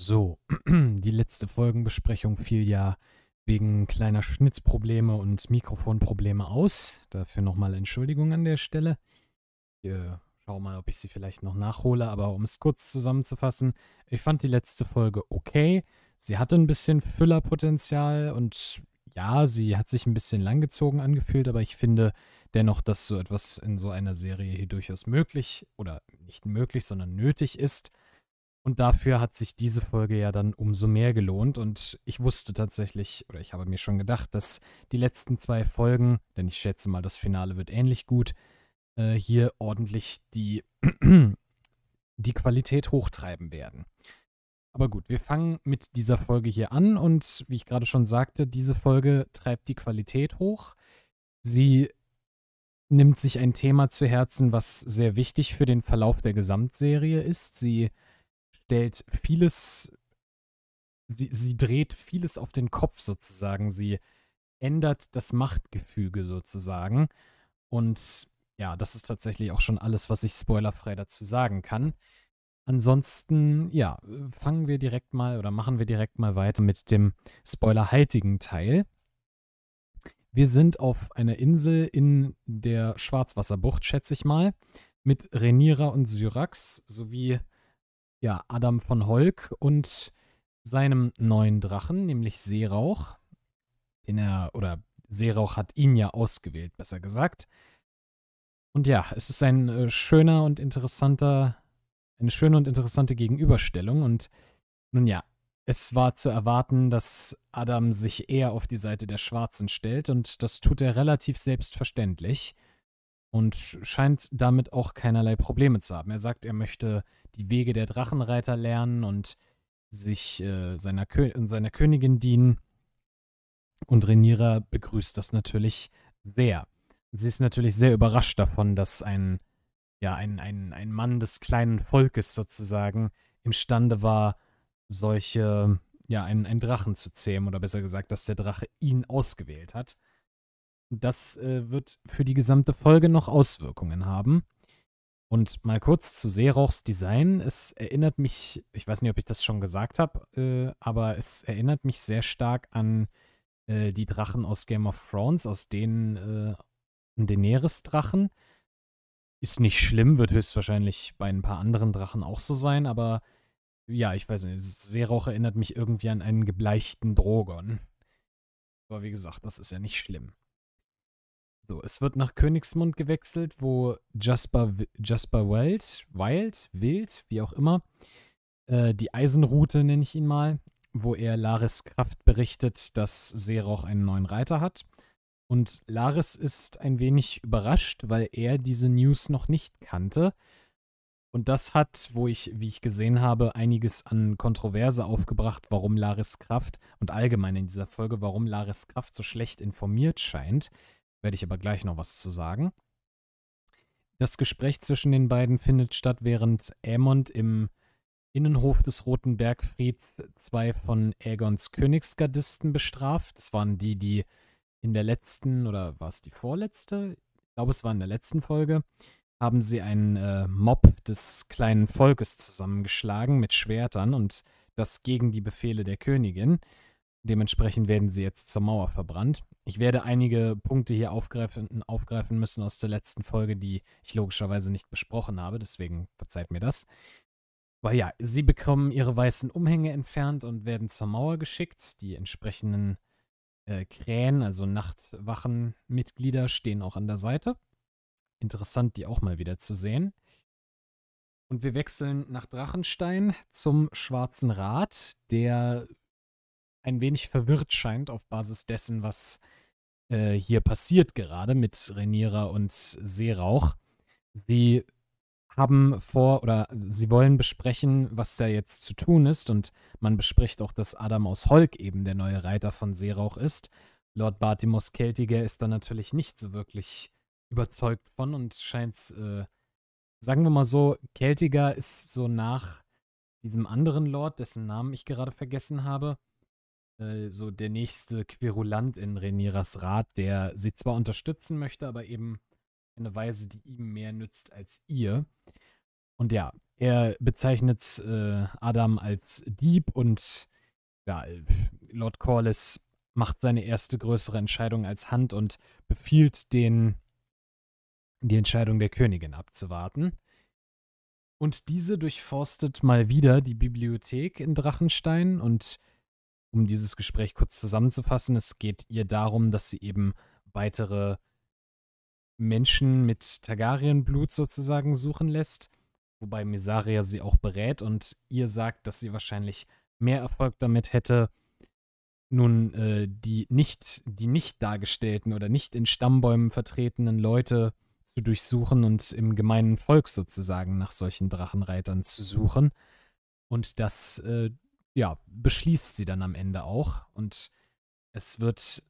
So, die letzte Folgenbesprechung fiel ja wegen kleiner Schnitzprobleme und Mikrofonprobleme aus. Dafür nochmal Entschuldigung an der Stelle. Ich äh, schaue mal, ob ich sie vielleicht noch nachhole, aber um es kurz zusammenzufassen, ich fand die letzte Folge okay. Sie hatte ein bisschen Füllerpotenzial und ja, sie hat sich ein bisschen langgezogen angefühlt, aber ich finde dennoch, dass so etwas in so einer Serie hier durchaus möglich oder nicht möglich, sondern nötig ist. Und dafür hat sich diese Folge ja dann umso mehr gelohnt. Und ich wusste tatsächlich, oder ich habe mir schon gedacht, dass die letzten zwei Folgen, denn ich schätze mal, das Finale wird ähnlich gut, äh, hier ordentlich die, die Qualität hochtreiben werden. Aber gut, wir fangen mit dieser Folge hier an und wie ich gerade schon sagte, diese Folge treibt die Qualität hoch. Sie nimmt sich ein Thema zu Herzen, was sehr wichtig für den Verlauf der Gesamtserie ist. Sie stellt vieles, sie, sie dreht vieles auf den Kopf sozusagen. Sie ändert das Machtgefüge sozusagen. Und ja, das ist tatsächlich auch schon alles, was ich spoilerfrei dazu sagen kann. Ansonsten, ja, fangen wir direkt mal oder machen wir direkt mal weiter mit dem spoilerhaltigen Teil. Wir sind auf einer Insel in der Schwarzwasserbucht, schätze ich mal, mit Renira und Syrax sowie ja, Adam von Holk und seinem neuen Drachen, nämlich Seerauch. Den er, oder Seerauch hat ihn ja ausgewählt, besser gesagt. Und ja, es ist ein äh, schöner und interessanter, eine schöne und interessante Gegenüberstellung. Und nun ja, es war zu erwarten, dass Adam sich eher auf die Seite der Schwarzen stellt, und das tut er relativ selbstverständlich und scheint damit auch keinerlei Probleme zu haben. Er sagt, er möchte die Wege der Drachenreiter lernen und sich äh, seiner, Kö seiner Königin dienen. Und Renira begrüßt das natürlich sehr. Sie ist natürlich sehr überrascht davon, dass ein, ja, ein, ein, ein Mann des kleinen Volkes sozusagen imstande war, solche, ja, einen, einen Drachen zu zähmen, oder besser gesagt, dass der Drache ihn ausgewählt hat. Das äh, wird für die gesamte Folge noch Auswirkungen haben. Und mal kurz zu Seerochs Design. Es erinnert mich, ich weiß nicht, ob ich das schon gesagt habe, äh, aber es erinnert mich sehr stark an äh, die Drachen aus Game of Thrones, aus denen den äh, Daenerys-Drachen. Ist nicht schlimm, wird höchstwahrscheinlich bei ein paar anderen Drachen auch so sein, aber ja, ich weiß nicht, Seerauch erinnert mich irgendwie an einen gebleichten Drogon. Aber wie gesagt, das ist ja nicht schlimm. So, es wird nach Königsmund gewechselt, wo Jasper, Jasper Wild, Wild, Wild, wie auch immer, äh, die Eisenroute nenne ich ihn mal, wo er Laris Kraft berichtet, dass Seroch einen neuen Reiter hat. Und Laris ist ein wenig überrascht, weil er diese News noch nicht kannte. Und das hat, wo ich, wie ich gesehen habe, einiges an Kontroverse aufgebracht, warum Laris Kraft und allgemein in dieser Folge, warum Laris Kraft so schlecht informiert scheint werde ich aber gleich noch was zu sagen. Das Gespräch zwischen den beiden findet statt, während Aemond im Innenhof des Roten Bergfrieds zwei von Aegons Königsgardisten bestraft. Das waren die, die in der letzten oder war es die vorletzte? Ich glaube, es war in der letzten Folge. Haben sie einen äh, Mob des kleinen Volkes zusammengeschlagen mit Schwertern und das gegen die Befehle der Königin. Dementsprechend werden sie jetzt zur Mauer verbrannt. Ich werde einige Punkte hier aufgreifen, aufgreifen müssen aus der letzten Folge, die ich logischerweise nicht besprochen habe, deswegen verzeiht mir das. Aber ja, sie bekommen ihre weißen Umhänge entfernt und werden zur Mauer geschickt. Die entsprechenden äh, Krähen, also Nachtwachenmitglieder, stehen auch an der Seite. Interessant, die auch mal wieder zu sehen. Und wir wechseln nach Drachenstein zum Schwarzen Rat, der ein wenig verwirrt scheint auf Basis dessen, was äh, hier passiert gerade mit Renira und Seerauch. Sie haben vor oder sie wollen besprechen, was da jetzt zu tun ist und man bespricht auch, dass Adam aus Holk eben der neue Reiter von Seerauch ist. Lord Bartimos Keltiger ist da natürlich nicht so wirklich überzeugt von und scheint, äh, sagen wir mal so, Keltiger ist so nach diesem anderen Lord, dessen Namen ich gerade vergessen habe, äh, so der nächste Querulant in Reniras Rat, der sie zwar unterstützen möchte, aber eben in einer Weise, die ihm mehr nützt als ihr. Und ja, er bezeichnet äh, Adam als Dieb und ja, Lord Corliss macht seine erste größere Entscheidung als Hand und befiehlt den die Entscheidung der Königin abzuwarten. Und diese durchforstet mal wieder die Bibliothek in Drachenstein und um dieses Gespräch kurz zusammenzufassen, es geht ihr darum, dass sie eben weitere Menschen mit Targaryen-Blut sozusagen suchen lässt, wobei Misaria sie auch berät und ihr sagt, dass sie wahrscheinlich mehr Erfolg damit hätte, nun äh, die, nicht, die nicht dargestellten oder nicht in Stammbäumen vertretenen Leute zu durchsuchen und im gemeinen Volk sozusagen nach solchen Drachenreitern zu suchen. Und dass äh, ja, beschließt sie dann am Ende auch. Und es wird,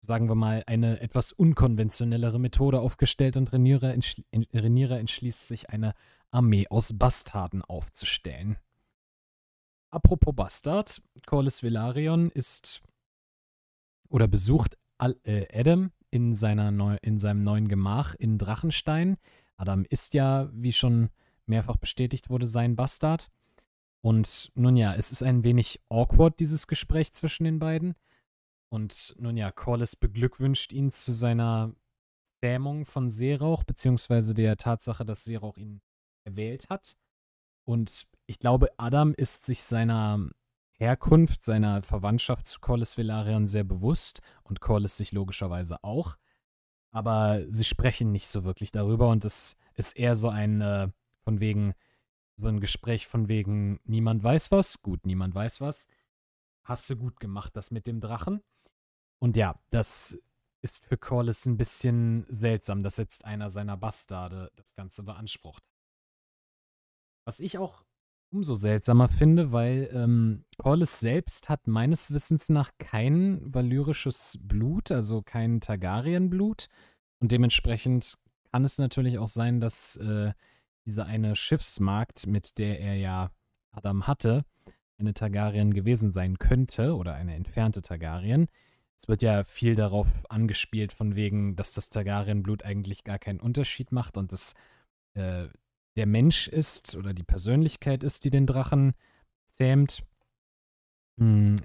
sagen wir mal, eine etwas unkonventionellere Methode aufgestellt und Rhaenyra, entschli Rhaenyra entschließt sich, eine Armee aus Bastarden aufzustellen. Apropos Bastard, Corlys Velaryon ist oder besucht Al äh Adam in, seiner Neu in seinem neuen Gemach in Drachenstein. Adam ist ja, wie schon mehrfach bestätigt wurde, sein Bastard. Und nun ja, es ist ein wenig awkward, dieses Gespräch zwischen den beiden. Und nun ja, Corliss beglückwünscht ihn zu seiner Dämung von Seerauch, beziehungsweise der Tatsache, dass Seerauch ihn erwählt hat. Und ich glaube, Adam ist sich seiner Herkunft, seiner Verwandtschaft zu Corliss Velaryon sehr bewusst und Corliss sich logischerweise auch. Aber sie sprechen nicht so wirklich darüber und es ist eher so ein äh, von wegen, so ein Gespräch von wegen, niemand weiß was, gut, niemand weiß was. Hast du gut gemacht, das mit dem Drachen. Und ja, das ist für Corliss ein bisschen seltsam, dass jetzt einer seiner Bastarde das Ganze beansprucht. Was ich auch umso seltsamer finde, weil ähm, Corlys selbst hat meines Wissens nach kein valyrisches Blut, also kein Targaryen-Blut. Und dementsprechend kann es natürlich auch sein, dass äh, dieser eine Schiffsmarkt, mit der er ja Adam hatte, eine Targaryen gewesen sein könnte oder eine entfernte Targaryen. Es wird ja viel darauf angespielt, von wegen, dass das Targaryen-Blut eigentlich gar keinen Unterschied macht und es äh, der Mensch ist oder die Persönlichkeit ist, die den Drachen zähmt. Mm,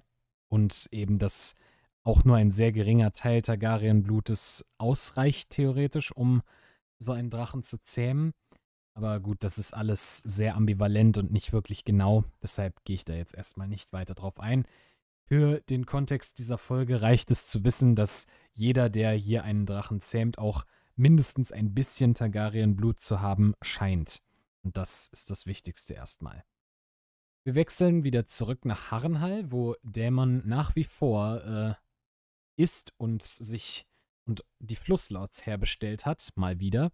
und eben, dass auch nur ein sehr geringer Teil Targaryen-Blutes ausreicht, theoretisch, um so einen Drachen zu zähmen. Aber gut, das ist alles sehr ambivalent und nicht wirklich genau. Deshalb gehe ich da jetzt erstmal nicht weiter drauf ein. Für den Kontext dieser Folge reicht es zu wissen, dass jeder, der hier einen Drachen zähmt, auch mindestens ein bisschen Targaryen-Blut zu haben scheint. Und das ist das Wichtigste erstmal. Wir wechseln wieder zurück nach Harrenhall, wo Dämon nach wie vor äh, ist und sich und die Flusslords herbestellt hat, mal wieder.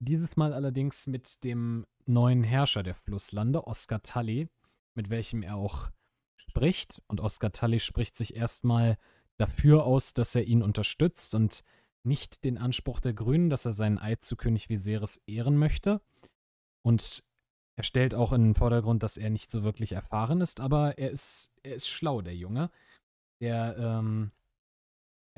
Dieses Mal allerdings mit dem neuen Herrscher der Flusslande, Oskar Tully, mit welchem er auch spricht. Und Oskar Tully spricht sich erstmal dafür aus, dass er ihn unterstützt und nicht den Anspruch der Grünen, dass er seinen Eid zu König Viserys ehren möchte. Und er stellt auch in den Vordergrund, dass er nicht so wirklich erfahren ist, aber er ist, er ist schlau, der Junge. Der ähm,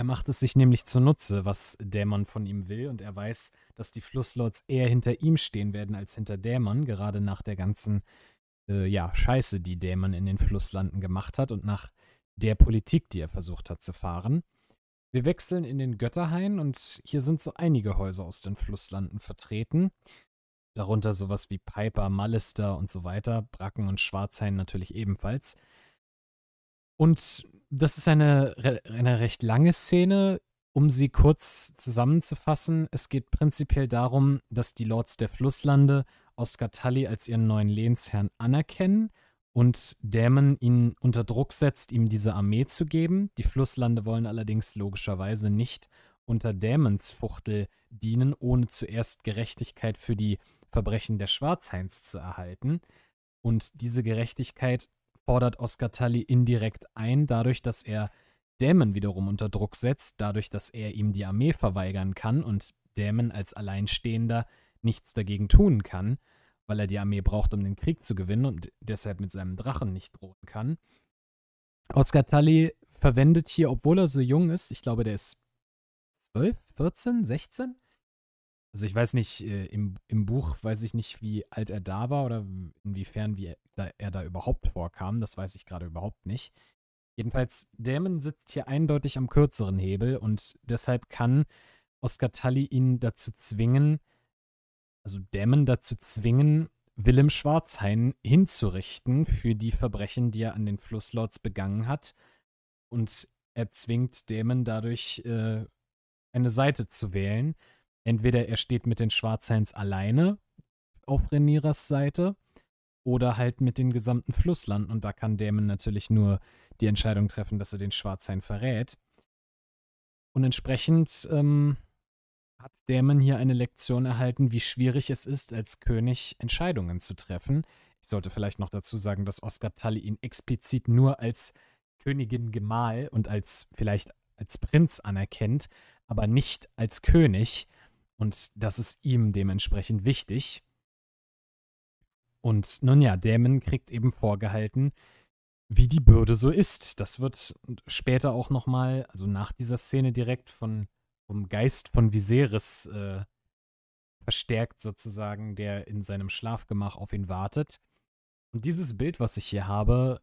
er macht es sich nämlich zunutze, was Dämon von ihm will, und er weiß, dass die Flusslords eher hinter ihm stehen werden als hinter Dämon, gerade nach der ganzen äh, ja, Scheiße, die Dämon in den Flusslanden gemacht hat und nach der Politik, die er versucht hat zu fahren. Wir wechseln in den Götterhain und hier sind so einige Häuser aus den Flusslanden vertreten. Darunter sowas wie Piper, Mallister und so weiter, Bracken und Schwarzhain natürlich ebenfalls. Und das ist eine, eine recht lange Szene. Um sie kurz zusammenzufassen, es geht prinzipiell darum, dass die Lords der Flusslande Oscar Tully als ihren neuen Lehnsherrn anerkennen und Dämon ihn unter Druck setzt, ihm diese Armee zu geben. Die Flusslande wollen allerdings logischerweise nicht unter Dämons Fuchtel dienen, ohne zuerst Gerechtigkeit für die Verbrechen der Schwarzheins zu erhalten. Und diese Gerechtigkeit fordert Oscar Tully indirekt ein, dadurch, dass er Damon wiederum unter Druck setzt, dadurch, dass er ihm die Armee verweigern kann und Damon als Alleinstehender nichts dagegen tun kann, weil er die Armee braucht, um den Krieg zu gewinnen und deshalb mit seinem Drachen nicht drohen kann. Oscar Tully verwendet hier, obwohl er so jung ist, ich glaube, der ist 12, 14, 16, also ich weiß nicht, äh, im, im Buch weiß ich nicht, wie alt er da war oder inwiefern wie er, da, er da überhaupt vorkam. Das weiß ich gerade überhaupt nicht. Jedenfalls, Damon sitzt hier eindeutig am kürzeren Hebel und deshalb kann Oscar Tully ihn dazu zwingen, also Damon dazu zwingen, Willem Schwarzhain hinzurichten für die Verbrechen, die er an den Flusslords begangen hat. Und er zwingt Damon dadurch, äh, eine Seite zu wählen entweder er steht mit den Schwarzhands alleine auf Renieras Seite oder halt mit den gesamten Flusslanden. Und da kann Dämon natürlich nur die Entscheidung treffen, dass er den Schwarzhain verrät. Und entsprechend ähm, hat Dämon hier eine Lektion erhalten, wie schwierig es ist, als König Entscheidungen zu treffen. Ich sollte vielleicht noch dazu sagen, dass Oskar Tully ihn explizit nur als Königin Gemahl und als vielleicht als Prinz anerkennt, aber nicht als König. Und das ist ihm dementsprechend wichtig. Und nun ja, Damon kriegt eben vorgehalten, wie die Bürde so ist. Das wird später auch nochmal, also nach dieser Szene direkt von, vom Geist von Viserys äh, verstärkt sozusagen, der in seinem Schlafgemach auf ihn wartet. Und dieses Bild, was ich hier habe,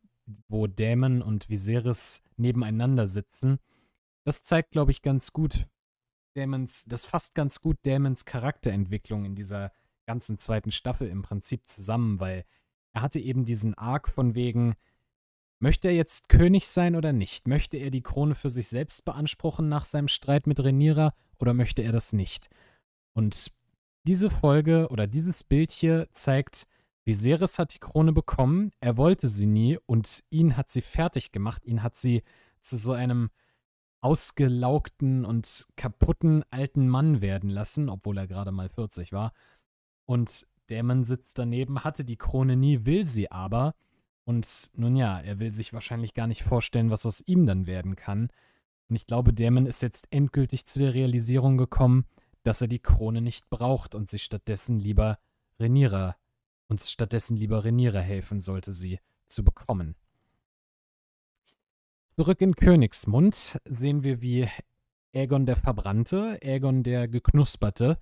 wo Dämon und Viserys nebeneinander sitzen, das zeigt, glaube ich, ganz gut, Damons, das fasst ganz gut Damons Charakterentwicklung in dieser ganzen zweiten Staffel im Prinzip zusammen, weil er hatte eben diesen Arc von wegen, möchte er jetzt König sein oder nicht? Möchte er die Krone für sich selbst beanspruchen nach seinem Streit mit Renira oder möchte er das nicht? Und diese Folge oder dieses Bild hier zeigt, Viserys hat die Krone bekommen, er wollte sie nie und ihn hat sie fertig gemacht, ihn hat sie zu so einem ausgelaugten und kaputten alten Mann werden lassen, obwohl er gerade mal 40 war. Und Damon sitzt daneben, hatte die Krone nie, will sie aber. Und nun ja, er will sich wahrscheinlich gar nicht vorstellen, was aus ihm dann werden kann. Und ich glaube, Damon ist jetzt endgültig zu der Realisierung gekommen, dass er die Krone nicht braucht und sich stattdessen lieber Renierer, uns stattdessen lieber Renira helfen sollte, sie zu bekommen. Zurück in Königsmund sehen wir, wie Aegon der Verbrannte, Aegon der Geknusperte,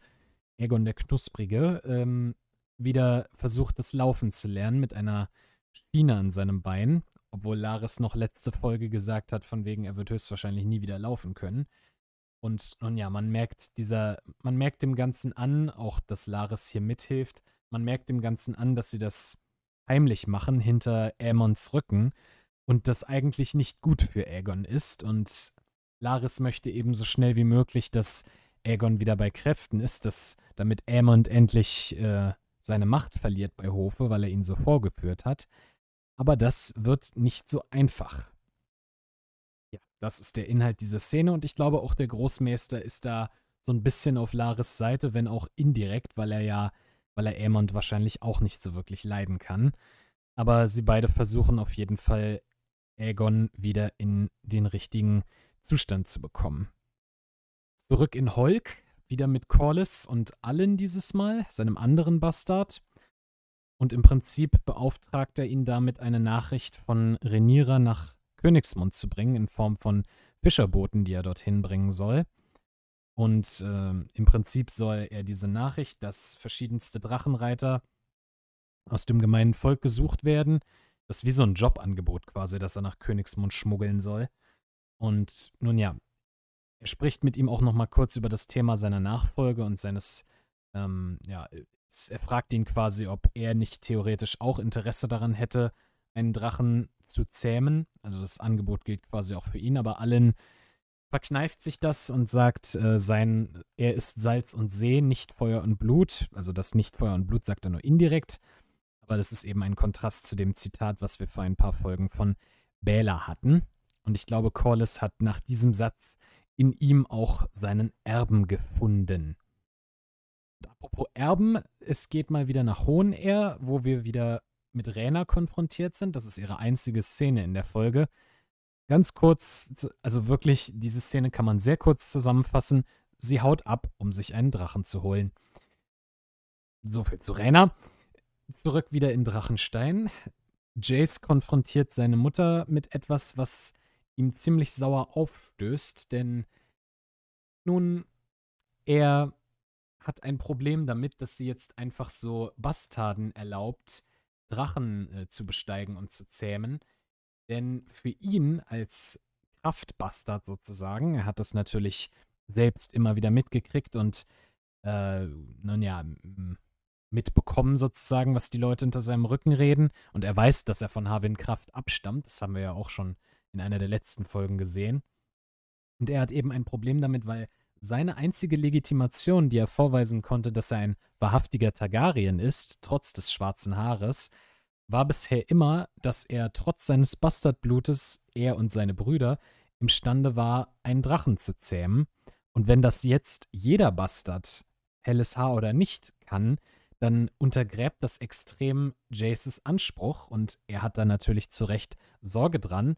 Aegon der Knusprige, ähm, wieder versucht, das Laufen zu lernen mit einer Schiene an seinem Bein, obwohl Laris noch letzte Folge gesagt hat, von wegen, er wird höchstwahrscheinlich nie wieder laufen können. Und nun ja, man merkt dieser, man merkt dem Ganzen an, auch dass Laris hier mithilft, man merkt dem Ganzen an, dass sie das heimlich machen hinter Aemons Rücken und das eigentlich nicht gut für Aegon ist. Und Laris möchte eben so schnell wie möglich, dass Aegon wieder bei Kräften ist, dass damit Aemond endlich äh, seine Macht verliert bei Hofe, weil er ihn so vorgeführt hat. Aber das wird nicht so einfach. Ja, das ist der Inhalt dieser Szene und ich glaube auch der Großmeister ist da so ein bisschen auf Laris Seite, wenn auch indirekt, weil er ja, weil er Aemond wahrscheinlich auch nicht so wirklich leiden kann. Aber sie beide versuchen auf jeden Fall Aegon wieder in den richtigen Zustand zu bekommen. Zurück in Holk, wieder mit Corlys und Allen dieses Mal, seinem anderen Bastard. Und im Prinzip beauftragt er ihn damit, eine Nachricht von Renira nach Königsmund zu bringen, in Form von Fischerbooten, die er dorthin bringen soll. Und äh, im Prinzip soll er diese Nachricht, dass verschiedenste Drachenreiter aus dem gemeinen Volk gesucht werden, das ist wie so ein Jobangebot quasi, dass er nach Königsmund schmuggeln soll. Und nun ja, er spricht mit ihm auch nochmal kurz über das Thema seiner Nachfolge und seines, ähm, ja, er fragt ihn quasi, ob er nicht theoretisch auch Interesse daran hätte, einen Drachen zu zähmen. Also das Angebot gilt quasi auch für ihn, aber allen verkneift sich das und sagt, äh, sein, er ist Salz und See, nicht Feuer und Blut. Also das nicht Feuer und Blut sagt er nur indirekt. Aber das ist eben ein Kontrast zu dem Zitat, was wir vor ein paar Folgen von Bähler hatten. Und ich glaube, Corliss hat nach diesem Satz in ihm auch seinen Erben gefunden. Und apropos Erben, es geht mal wieder nach Hohenair, wo wir wieder mit Rena konfrontiert sind. Das ist ihre einzige Szene in der Folge. Ganz kurz, also wirklich, diese Szene kann man sehr kurz zusammenfassen. Sie haut ab, um sich einen Drachen zu holen. So viel zu Rainer. Zurück wieder in Drachenstein. Jace konfrontiert seine Mutter mit etwas, was ihm ziemlich sauer aufstößt, denn nun, er hat ein Problem damit, dass sie jetzt einfach so Bastarden erlaubt, Drachen äh, zu besteigen und zu zähmen. Denn für ihn als Kraftbastard sozusagen, er hat das natürlich selbst immer wieder mitgekriegt und äh, nun ja, mitbekommen, sozusagen, was die Leute hinter seinem Rücken reden. Und er weiß, dass er von Harwin Kraft abstammt. Das haben wir ja auch schon in einer der letzten Folgen gesehen. Und er hat eben ein Problem damit, weil seine einzige Legitimation, die er vorweisen konnte, dass er ein wahrhaftiger Targaryen ist, trotz des schwarzen Haares, war bisher immer, dass er trotz seines Bastardblutes, er und seine Brüder, imstande war, einen Drachen zu zähmen. Und wenn das jetzt jeder Bastard, helles Haar oder nicht, kann, dann untergräbt das extrem Jaces Anspruch und er hat da natürlich zu Recht Sorge dran.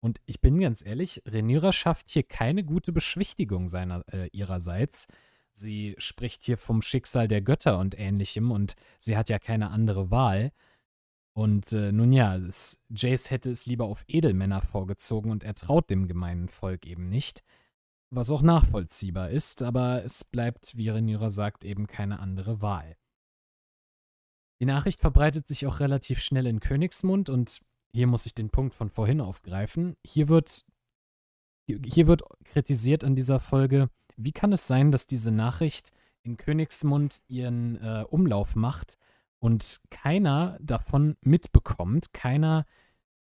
Und ich bin ganz ehrlich, Rhaenyra schafft hier keine gute Beschwichtigung seiner, äh, ihrerseits. Sie spricht hier vom Schicksal der Götter und ähnlichem und sie hat ja keine andere Wahl. Und äh, nun ja, es, Jace hätte es lieber auf Edelmänner vorgezogen und er traut dem gemeinen Volk eben nicht. Was auch nachvollziehbar ist, aber es bleibt, wie Rhaenyra sagt, eben keine andere Wahl. Die Nachricht verbreitet sich auch relativ schnell in Königsmund und hier muss ich den Punkt von vorhin aufgreifen. Hier wird, hier wird kritisiert an dieser Folge, wie kann es sein, dass diese Nachricht in Königsmund ihren äh, Umlauf macht und keiner davon mitbekommt, keiner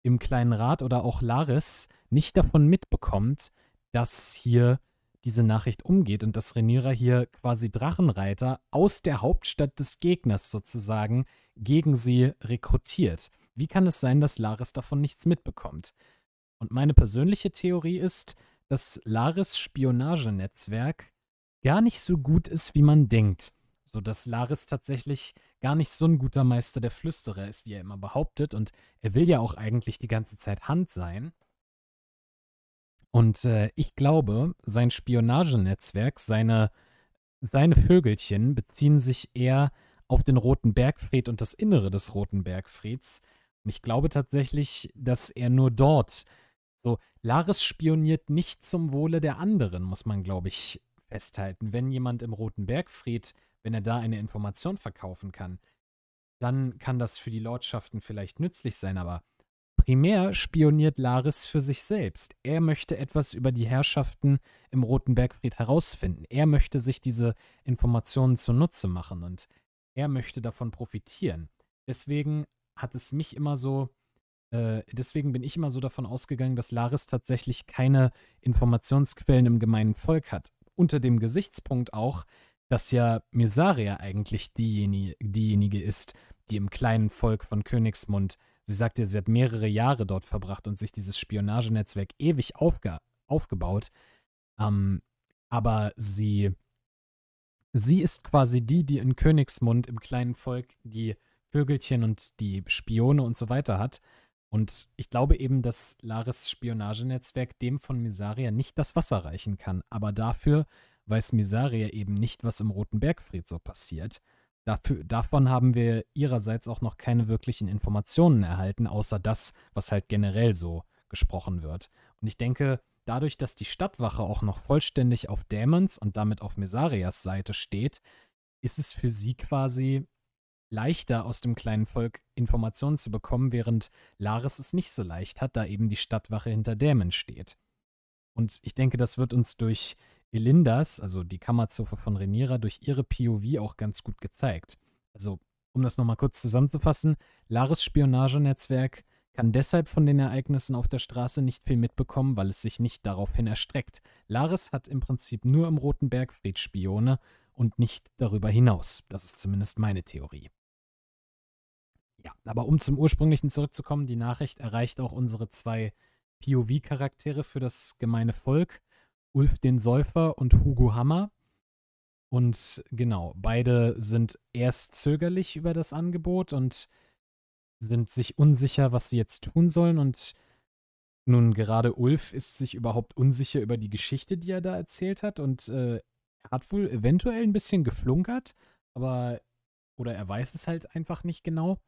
im Kleinen Rat oder auch Laris nicht davon mitbekommt, dass hier diese Nachricht umgeht und dass Rhaenyra hier quasi Drachenreiter aus der Hauptstadt des Gegners sozusagen gegen sie rekrutiert. Wie kann es sein, dass Laris davon nichts mitbekommt? Und meine persönliche Theorie ist, dass Laris Spionagenetzwerk gar nicht so gut ist, wie man denkt, so dass Laris tatsächlich gar nicht so ein guter Meister der Flüsterer ist, wie er immer behauptet und er will ja auch eigentlich die ganze Zeit Hand sein. Und äh, ich glaube, sein Spionagenetzwerk, seine, seine Vögelchen beziehen sich eher auf den Roten Bergfried und das Innere des Roten Bergfrieds. Und ich glaube tatsächlich, dass er nur dort so, Laris spioniert nicht zum Wohle der anderen, muss man, glaube ich, festhalten. Wenn jemand im Roten Bergfried, wenn er da eine Information verkaufen kann, dann kann das für die Lordschaften vielleicht nützlich sein, aber Primär spioniert Laris für sich selbst. Er möchte etwas über die Herrschaften im Roten Bergfried herausfinden. Er möchte sich diese Informationen zunutze machen und er möchte davon profitieren. Deswegen hat es mich immer so, äh, deswegen bin ich immer so davon ausgegangen, dass Laris tatsächlich keine Informationsquellen im gemeinen Volk hat. Unter dem Gesichtspunkt auch, dass ja Misaria eigentlich diejenige, diejenige ist, die im kleinen Volk von Königsmund Sie sagte, sie hat mehrere Jahre dort verbracht und sich dieses Spionagenetzwerk ewig aufge aufgebaut. Ähm, aber sie, sie ist quasi die, die in Königsmund im kleinen Volk die Vögelchen und die Spione und so weiter hat. Und ich glaube eben, dass Laris Spionagenetzwerk dem von Misaria nicht das Wasser reichen kann. Aber dafür weiß Misaria eben nicht, was im Roten Bergfried so passiert. Dafür, davon haben wir ihrerseits auch noch keine wirklichen Informationen erhalten, außer das, was halt generell so gesprochen wird. Und ich denke, dadurch, dass die Stadtwache auch noch vollständig auf Dämons und damit auf Mesarias Seite steht, ist es für sie quasi leichter aus dem kleinen Volk Informationen zu bekommen, während Laris es nicht so leicht hat, da eben die Stadtwache hinter Dämon steht. Und ich denke, das wird uns durch Elindas, also die Kammerzofe von Renira, durch ihre POV auch ganz gut gezeigt. Also, um das nochmal kurz zusammenzufassen, Laris Spionagenetzwerk kann deshalb von den Ereignissen auf der Straße nicht viel mitbekommen, weil es sich nicht daraufhin erstreckt. Laris hat im Prinzip nur im Roten Bergfried Spione und nicht darüber hinaus. Das ist zumindest meine Theorie. Ja, aber um zum ursprünglichen zurückzukommen, die Nachricht erreicht auch unsere zwei POV-Charaktere für das gemeine Volk. Ulf den Säufer und Hugo Hammer. Und genau, beide sind erst zögerlich über das Angebot und sind sich unsicher, was sie jetzt tun sollen. Und nun gerade Ulf ist sich überhaupt unsicher über die Geschichte, die er da erzählt hat. Und äh, hat wohl eventuell ein bisschen geflunkert, aber oder er weiß es halt einfach nicht genau.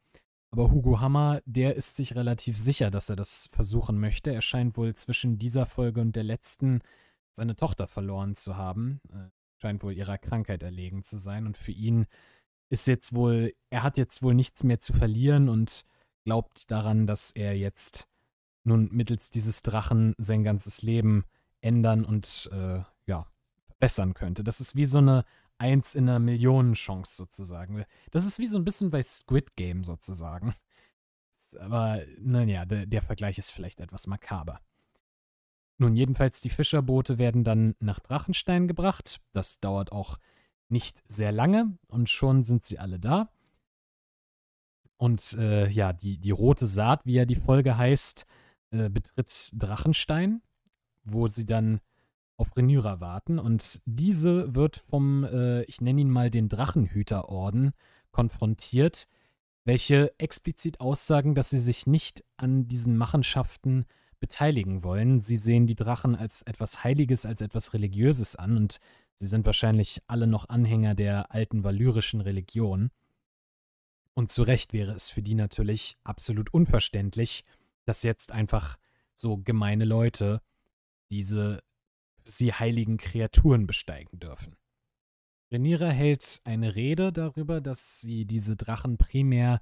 Aber Hugo Hammer, der ist sich relativ sicher, dass er das versuchen möchte. Er scheint wohl zwischen dieser Folge und der letzten seine Tochter verloren zu haben. Äh, scheint wohl ihrer Krankheit erlegen zu sein. Und für ihn ist jetzt wohl, er hat jetzt wohl nichts mehr zu verlieren und glaubt daran, dass er jetzt nun mittels dieses Drachen sein ganzes Leben ändern und äh, ja, verbessern könnte. Das ist wie so eine Eins in einer Millionen Chance sozusagen. Das ist wie so ein bisschen bei Squid Game sozusagen. Aber naja, der, der Vergleich ist vielleicht etwas makaber. Nun, jedenfalls, die Fischerboote werden dann nach Drachenstein gebracht. Das dauert auch nicht sehr lange und schon sind sie alle da. Und äh, ja, die, die rote Saat, wie ja die Folge heißt, äh, betritt Drachenstein, wo sie dann auf Renyra warten. Und diese wird vom, äh, ich nenne ihn mal den Drachenhüterorden, konfrontiert, welche explizit aussagen, dass sie sich nicht an diesen Machenschaften äh, beteiligen wollen. Sie sehen die Drachen als etwas Heiliges, als etwas Religiöses an und sie sind wahrscheinlich alle noch Anhänger der alten valyrischen Religion. Und zu Recht wäre es für die natürlich absolut unverständlich, dass jetzt einfach so gemeine Leute diese sie heiligen Kreaturen besteigen dürfen. Renira hält eine Rede darüber, dass sie diese Drachen primär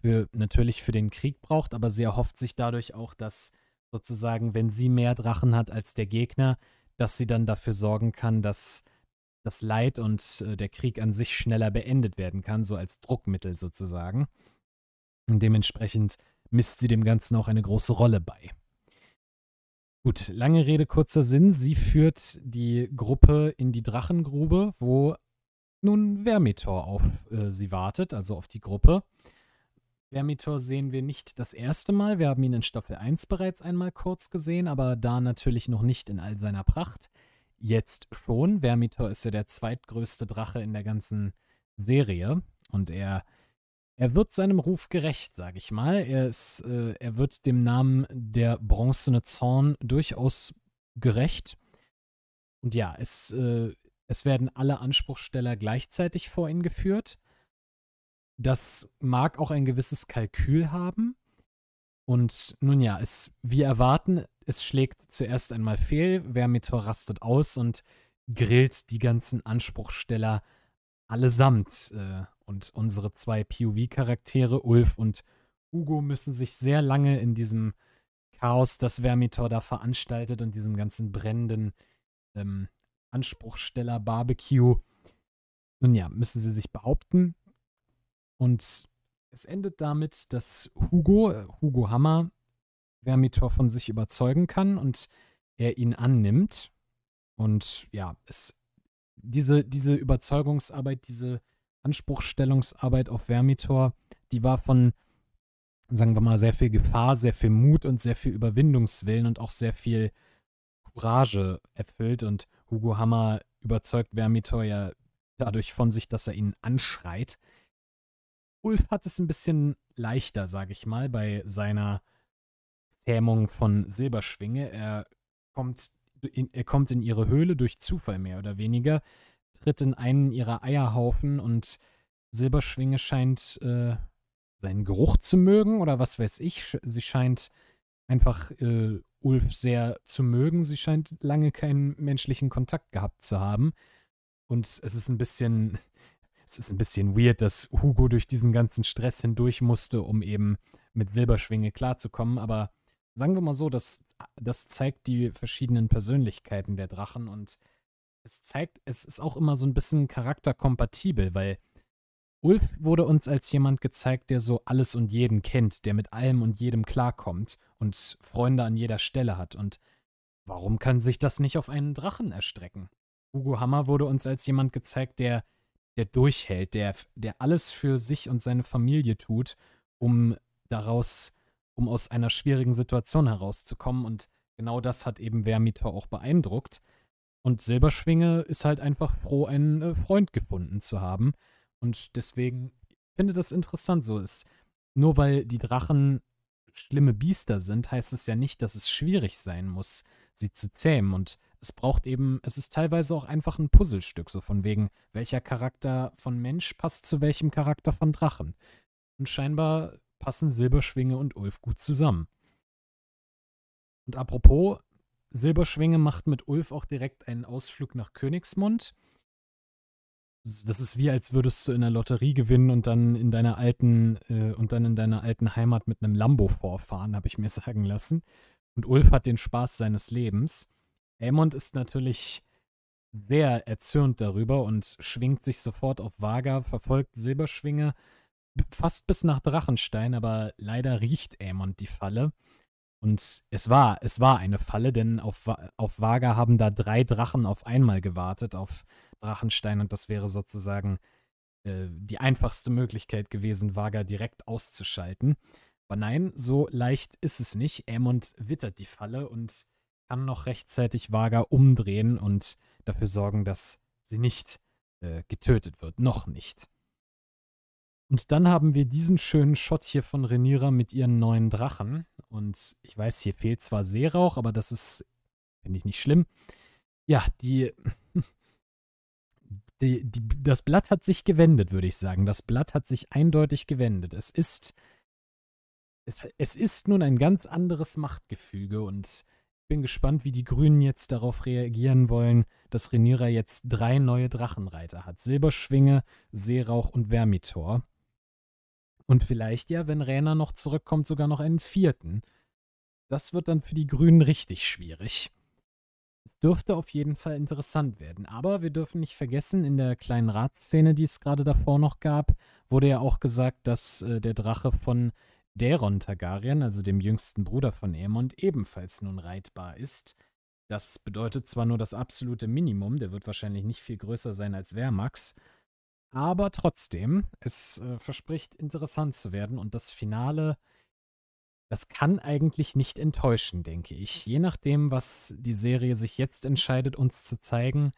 für, natürlich für den Krieg braucht, aber sie erhofft sich dadurch auch, dass sozusagen, wenn sie mehr Drachen hat als der Gegner, dass sie dann dafür sorgen kann, dass das Leid und äh, der Krieg an sich schneller beendet werden kann, so als Druckmittel sozusagen. Und dementsprechend misst sie dem Ganzen auch eine große Rolle bei. Gut, lange Rede, kurzer Sinn. Sie führt die Gruppe in die Drachengrube, wo nun Vermitor auf äh, sie wartet, also auf die Gruppe. Vermitor sehen wir nicht das erste Mal. Wir haben ihn in Staffel 1 bereits einmal kurz gesehen, aber da natürlich noch nicht in all seiner Pracht. Jetzt schon. Vermitor ist ja der zweitgrößte Drache in der ganzen Serie und er, er wird seinem Ruf gerecht, sage ich mal. Er, ist, äh, er wird dem Namen der bronzene Zorn durchaus gerecht. Und ja, es, äh, es werden alle Anspruchsteller gleichzeitig vor ihn geführt. Das mag auch ein gewisses Kalkül haben. Und nun ja, es, wir erwarten, es schlägt zuerst einmal fehl. Vermitor rastet aus und grillt die ganzen Anspruchsteller allesamt. Äh, und unsere zwei POV-Charaktere, Ulf und Hugo, müssen sich sehr lange in diesem Chaos, das Vermitor da veranstaltet und diesem ganzen brennenden ähm, Anspruchsteller-Barbecue, nun ja, müssen sie sich behaupten. Und es endet damit, dass Hugo, äh, Hugo Hammer, Vermitor von sich überzeugen kann und er ihn annimmt. Und ja, es, diese, diese Überzeugungsarbeit, diese Anspruchstellungsarbeit auf Vermitor, die war von, sagen wir mal, sehr viel Gefahr, sehr viel Mut und sehr viel Überwindungswillen und auch sehr viel Courage erfüllt. Und Hugo Hammer überzeugt Vermitor ja dadurch von sich, dass er ihn anschreit Ulf hat es ein bisschen leichter, sage ich mal, bei seiner Zähmung von Silberschwinge. Er kommt, in, er kommt in ihre Höhle durch Zufall mehr oder weniger, tritt in einen ihrer Eierhaufen und Silberschwinge scheint äh, seinen Geruch zu mögen oder was weiß ich. Sie scheint einfach äh, Ulf sehr zu mögen. Sie scheint lange keinen menschlichen Kontakt gehabt zu haben. Und es ist ein bisschen, es ist ein bisschen weird, dass Hugo durch diesen ganzen Stress hindurch musste, um eben mit Silberschwinge klarzukommen. Aber sagen wir mal so, das, das zeigt die verschiedenen Persönlichkeiten der Drachen und es zeigt, es ist auch immer so ein bisschen charakterkompatibel, weil Ulf wurde uns als jemand gezeigt, der so alles und jeden kennt, der mit allem und jedem klarkommt und Freunde an jeder Stelle hat. Und warum kann sich das nicht auf einen Drachen erstrecken? Hugo Hammer wurde uns als jemand gezeigt, der der durchhält, der, der alles für sich und seine Familie tut, um daraus, um aus einer schwierigen Situation herauszukommen. Und genau das hat eben Vermitor auch beeindruckt. Und Silberschwinge ist halt einfach froh, einen äh, Freund gefunden zu haben. Und deswegen finde das interessant. So ist nur weil die Drachen schlimme Biester sind, heißt es ja nicht, dass es schwierig sein muss, sie zu zähmen. Und es braucht eben, es ist teilweise auch einfach ein Puzzlestück, so von wegen, welcher Charakter von Mensch passt zu welchem Charakter von Drachen. Und scheinbar passen Silberschwinge und Ulf gut zusammen. Und apropos, Silberschwinge macht mit Ulf auch direkt einen Ausflug nach Königsmund. Das ist wie, als würdest du in der Lotterie gewinnen und dann in deiner alten äh, und dann in deiner alten Heimat mit einem Lambo vorfahren, habe ich mir sagen lassen. Und Ulf hat den Spaß seines Lebens. Aemond ist natürlich sehr erzürnt darüber und schwingt sich sofort auf Vaga, verfolgt Silberschwinge fast bis nach Drachenstein, aber leider riecht Aemond die Falle. Und es war, es war eine Falle, denn auf, auf Vaga haben da drei Drachen auf einmal gewartet auf Drachenstein und das wäre sozusagen äh, die einfachste Möglichkeit gewesen, Vaga direkt auszuschalten. Aber nein, so leicht ist es nicht. Aemond wittert die Falle und kann noch rechtzeitig Vaga umdrehen und dafür sorgen, dass sie nicht äh, getötet wird. Noch nicht. Und dann haben wir diesen schönen Shot hier von Renira mit ihren neuen Drachen. Und ich weiß, hier fehlt zwar Seerauch, aber das ist, finde ich, nicht schlimm. Ja, die, die, die, das Blatt hat sich gewendet, würde ich sagen. Das Blatt hat sich eindeutig gewendet. Es ist, es, es ist nun ein ganz anderes Machtgefüge und bin gespannt, wie die Grünen jetzt darauf reagieren wollen, dass Renira jetzt drei neue Drachenreiter hat. Silberschwinge, Seerauch und Vermitor. Und vielleicht ja, wenn Rainer noch zurückkommt, sogar noch einen vierten. Das wird dann für die Grünen richtig schwierig. Es dürfte auf jeden Fall interessant werden. Aber wir dürfen nicht vergessen, in der kleinen Ratsszene, die es gerade davor noch gab, wurde ja auch gesagt, dass äh, der Drache von Daron Targaryen, also dem jüngsten Bruder von Aemond, ebenfalls nun reitbar ist. Das bedeutet zwar nur das absolute Minimum, der wird wahrscheinlich nicht viel größer sein als Wehrmax, aber trotzdem, es äh, verspricht interessant zu werden und das Finale, das kann eigentlich nicht enttäuschen, denke ich. Je nachdem, was die Serie sich jetzt entscheidet, uns zu zeigen,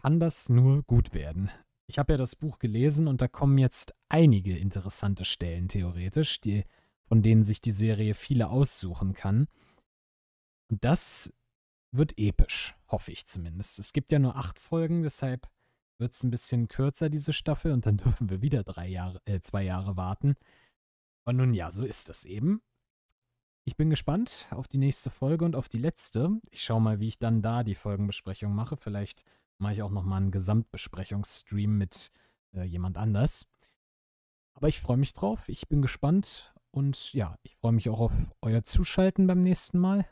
kann das nur gut werden ich habe ja das Buch gelesen und da kommen jetzt einige interessante Stellen theoretisch, die, von denen sich die Serie viele aussuchen kann. Und das wird episch, hoffe ich zumindest. Es gibt ja nur acht Folgen, deshalb wird es ein bisschen kürzer, diese Staffel, und dann dürfen wir wieder drei Jahre, äh, zwei Jahre warten. Aber nun ja, so ist das eben. Ich bin gespannt auf die nächste Folge und auf die letzte. Ich schaue mal, wie ich dann da die Folgenbesprechung mache. Vielleicht mache ich auch nochmal einen Gesamtbesprechungsstream mit äh, jemand anders. Aber ich freue mich drauf, ich bin gespannt und ja, ich freue mich auch auf euer Zuschalten beim nächsten Mal.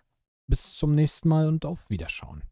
Bis zum nächsten Mal und auf Wiederschauen.